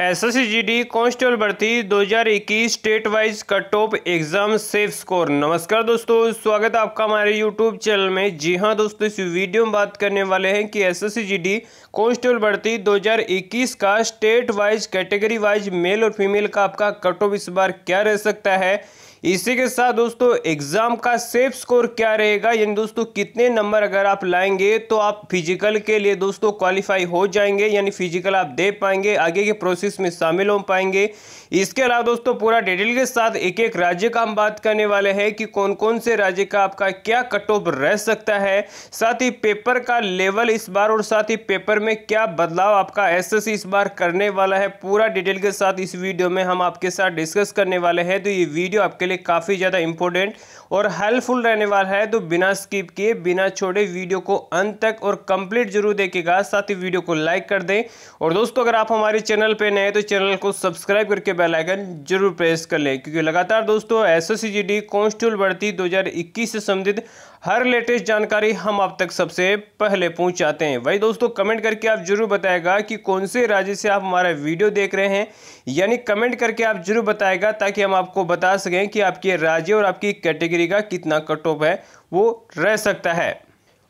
D constable भर्ती 2021 state wise cut off exam safe score नमस्कार दोस्तों स्वागत है आपका हमारे यूट्यूब चैनल में जी हाँ दोस्तों इस वीडियो में बात करने वाले हैं कि डी कांस्टेबल भर्ती 2021 का state wise category wise male और फीमेल का आपका कट ऑफ इस बार क्या रह सकता है इसी के साथ दोस्तों एग्जाम का सेफ स्कोर क्या रहेगा यानी दोस्तों कितने नंबर अगर आप लाएंगे तो आप फिजिकल के लिए दोस्तों क्वालिफाई हो जाएंगे यानी फिजिकल आप दे पाएंगे आगे के प्रोसेस में शामिल हो पाएंगे इसके अलावा दोस्तों पूरा डिटेल के साथ एक एक राज्य का हम बात करने वाले हैं कि कौन कौन से राज्य का आपका क्या कट ऑफ रह सकता है साथ ही पेपर का लेवल इस बार और साथ ही पेपर में क्या बदलाव आपका एस इस बार करने वाला है पूरा डिटेल के साथ इस वीडियो में हम आपके साथ डिस्कस करने वाले हैं तो ये वीडियो आपके लिए लिए काफ़ी ज़्यादा इंपॉर्टेंट और हेल्पफुल रहने वाला है तो बिना स्किप किए बिना छोड़े वीडियो को अंत तक और कंप्लीट जरूर देखेगा साथ ही वीडियो को लाइक कर दें और दोस्तों अगर आप हमारे चैनल पर नए तो चैनल को सब्सक्राइब करके बेलाइकन जरूर प्रेस कर लें क्योंकि लगातार दोस्तों एस एस कांस्टेबल भर्ती 2021 से संबंधित हर लेटेस्ट जानकारी हम आप तक सबसे पहले पहुंचाते हैं वही दोस्तों कमेंट करके आप जरूर बताएगा कि कौन से राज्य से आप हमारा वीडियो देख रहे हैं यानी कमेंट करके आप जरूर बताएगा ताकि हम आपको बता सकें कि आपके राज्य और आपकी कैटेगरी का कितना कट ऑफ है वो रह सकता है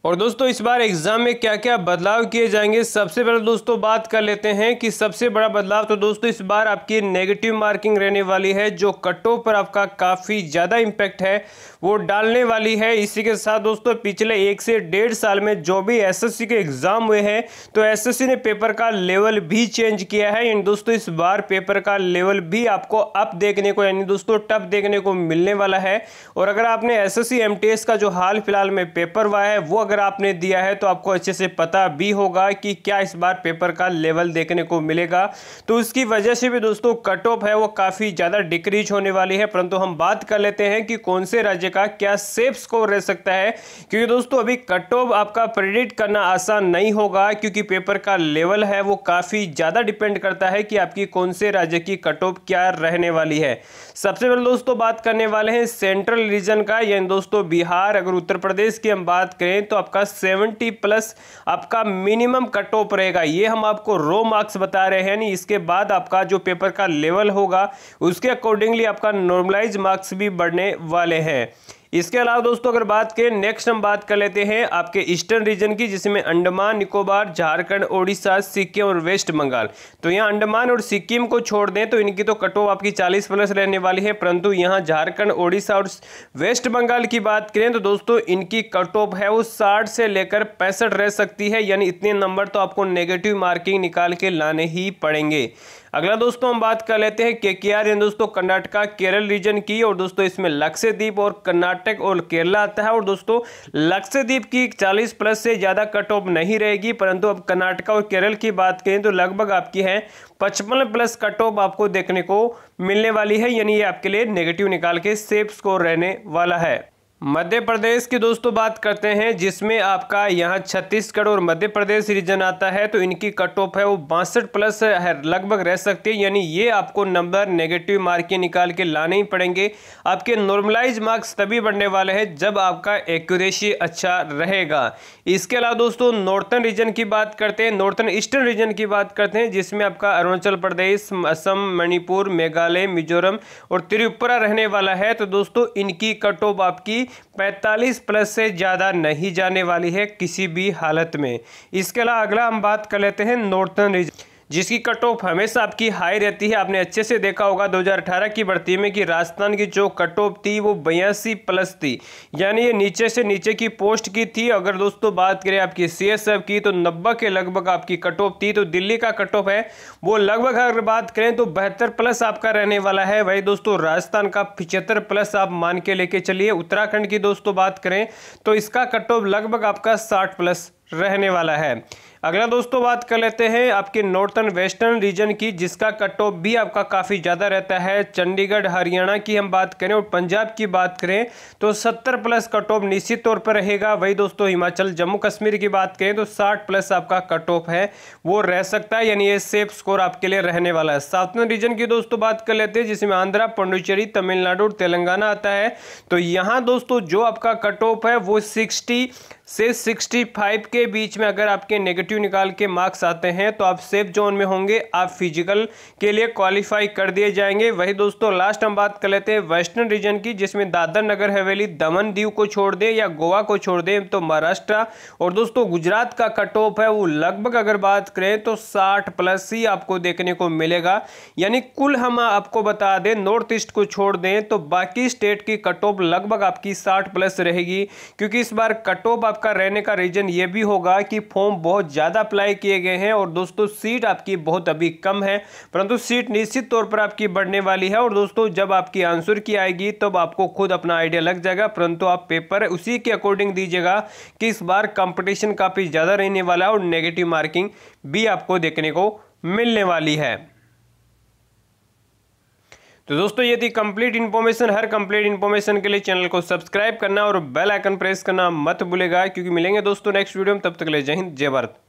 और दोस्तों इस बार एग्ज़ाम में क्या क्या बदलाव किए जाएंगे सबसे पहले तो दोस्तों बात कर लेते हैं कि सबसे बड़ा बदलाव तो दोस्तों इस बार आपकी नेगेटिव मार्किंग रहने वाली है जो कटो पर आपका काफ़ी ज़्यादा इम्पैक्ट है वो डालने वाली है इसी के साथ दोस्तों पिछले एक से डेढ़ साल में जो भी एसएससी के एग्ज़ाम हुए हैं तो एस ने पेपर का लेवल भी चेंज किया है यानी दोस्तों इस बार पेपर का लेवल भी आपको अप देखने को यानी दोस्तों टप देखने को मिलने वाला है और अगर आपने एस एस का जो हाल फिलहाल में पेपर हुआ है वो अगर आपने दिया है तो आपको अच्छे से पता भी होगा कि क्या इस बार पेपर का लेवल देखने को मिलेगा तो उसकी वजह से भी दोस्तों कट ऑफ है वो काफ़ी ज़्यादा डिक्रीज होने वाली है परंतु हम बात कर लेते हैं कि कौन से राज्य का क्या सेफ स्कोर रह सकता है क्योंकि दोस्तों अभी कट ऑफ आपका प्रेडिक्ट करना आसान नहीं होगा क्योंकि पेपर का लेवल है वो काफ़ी ज़्यादा डिपेंड करता है कि आपकी कौन से राज्य की कट ऑफ क्या रहने वाली है सबसे पहले दोस्तों बात करने वाले हैं सेंट्रल रीजन का यानी दोस्तों बिहार अगर उत्तर प्रदेश की हम बात करें तो आपका 70 प्लस आपका मिनिमम कट ऑफ रहेगा ये हम आपको रो मार्क्स बता रहे हैं इसके बाद आपका जो पेपर का लेवल होगा उसके अकॉर्डिंगली आपका नॉर्मलाइज मार्क्स भी बढ़ने वाले हैं इसके अलावा दोस्तों अगर बात करें नेक्स्ट हम बात कर लेते हैं आपके ईस्टर्न रीजन की जिसमें अंडमान निकोबार झारखंड ओडिशा सिक्किम और वेस्ट बंगाल तो यहाँ अंडमान और सिक्किम को छोड़ दें तो इनकी तो कट ऑफ आपकी चालीस प्लस रहने वाली है परंतु यहाँ झारखंड ओडिशा और वेस्ट बंगाल की बात करें तो दोस्तों इनकी कट ऑफ है वो साठ से लेकर पैंसठ रह सकती है यानी इतने नंबर तो आपको नेगेटिव मार्किंग निकाल के लाने ही पड़ेंगे अगला दोस्तों हम बात कर लेते हैं के के आर दोस्तों कर्नाटका केरल रीजन की और दोस्तों इसमें लक्षद्वीप और कर्नाटक और केरला आता है और दोस्तों लक्षद्वीप की 40 प्लस से ज़्यादा कट ऑफ नहीं रहेगी परंतु अब कर्नाटका और केरल की बात करें तो लगभग आपकी है पचपन प्लस कट ऑफ आपको देखने को मिलने वाली है यानी ये आपके लिए नेगेटिव निकाल के सेफ स्कोर रहने वाला है मध्य प्रदेश की दोस्तों बात करते हैं जिसमें आपका यहाँ छत्तीसगढ़ और मध्य प्रदेश रीजन आता है तो इनकी कट ऑफ है वो बासठ प्लस है लगभग रह सकती है यानी ये आपको नंबर नेगेटिव मार्क के निकाल के लाने ही पड़ेंगे आपके नॉर्मलाइज मार्क्स तभी बढ़ने वाले हैं जब आपका एक्यूरेसी अच्छा रहेगा इसके अलावा दोस्तों नॉर्थन रीजन की बात करते हैं नॉर्थन ईस्टर्न रीजन की बात करते हैं जिसमें आपका अरुणाचल प्रदेश असम मणिपुर मेघालय मिजोरम और त्रिपुरा रहने वाला है तो दोस्तों इनकी कट ऑफ आपकी 45 प्लस से ज़्यादा नहीं जाने वाली है किसी भी हालत में इसके अलावा अगला हम बात कर लेते हैं नॉर्थन रीजन जिसकी कट ऑफ हमेशा आपकी हाई रहती है आपने अच्छे से देखा होगा 2018 की भर्ती में कि राजस्थान की जो कट ऑफ थी वो बयासी प्लस थी यानी ये नीचे से नीचे की पोस्ट की थी अगर दोस्तों बात करें आपकी सी की तो नब्बे के लगभग आपकी कट ऑफ थी तो दिल्ली का कट ऑफ है वो लगभग अगर बात करें तो बहत्तर प्लस आपका रहने वाला है वही दोस्तों राजस्थान का पिछहत्तर प्लस आप मान के लेके चलिए उत्तराखंड की दोस्तों बात करें तो इसका कट ऑफ लगभग आपका साठ प्लस रहने वाला है अगला दोस्तों बात कर लेते हैं आपके नॉर्थन वेस्टर्न रीजन की जिसका कट ऑफ भी आपका काफ़ी ज़्यादा रहता है चंडीगढ़ हरियाणा की हम बात करें और पंजाब की बात करें तो 70 प्लस कट ऑफ निश्चित तौर पर रहेगा वही दोस्तों हिमाचल जम्मू कश्मीर की बात करें तो 60 प्लस आपका कट ऑफ है वो रह सकता है यानी ये सेफ स्कोर आपके लिए रहने वाला है साउथर्न रीजन की दोस्तों बात कर लेते हैं जिसमें आंध्रा पांडुचेरी तमिलनाडु और तेलंगाना आता है तो यहाँ दोस्तों जो आपका कट ऑफ है वो सिक्सटी से सिक्सटी फाइव इसके बीच में अगर आपके नेगेटिव निकाल के मार्क्स आते हैं तो आप सेफ जोन में होंगे आप फिजिकल के लिए क्वालिफाई कर दिए जाएंगे वही दोस्तों लास्ट हम बात कर लेते हैं वेस्टर्न रीजन की जिसमें दादर नगर हवेली दमन दीव को छोड़ दें या गोवा को छोड़ दें तो महाराष्ट्र और दोस्तों गुजरात का कट ऑफ है वो लगभग अगर बात करें तो साठ प्लस ही आपको देखने को मिलेगा यानी कुल हम आपको बता दें नॉर्थ ईस्ट को छोड़ दें तो बाकी स्टेट की कट ऑफ लगभग आपकी साठ प्लस रहेगी क्योंकि इस बार कट ऑफ आपका रहने का रीजन ये भी होगा कि फॉर्म बहुत ज़्यादा अप्लाई किए गए हैं और दोस्तों सीट आपकी बहुत अभी कम है परंतु सीट निश्चित तौर पर आपकी बढ़ने वाली है और दोस्तों जब आपकी आंसर की आएगी तब तो आपको खुद अपना आइडिया लग जाएगा परंतु आप पेपर उसी के अकॉर्डिंग दीजिएगा कि इस बार कॉम्पिटिशन काफ़ी ज़्यादा रहने वाला है और नेगेटिव मार्किंग भी आपको देखने को मिलने वाली है तो दोस्तों ये थी कंप्लीट इन्फॉर्मेशन हर कंप्लीट इन्फॉर्मेशन के लिए चैनल को सब्सक्राइब करना और बेल आइकन प्रेस करना मत भूलेगा क्योंकि मिलेंगे दोस्तों नेक्स्ट वीडियो में तब तक ले जय हिंद जय भारत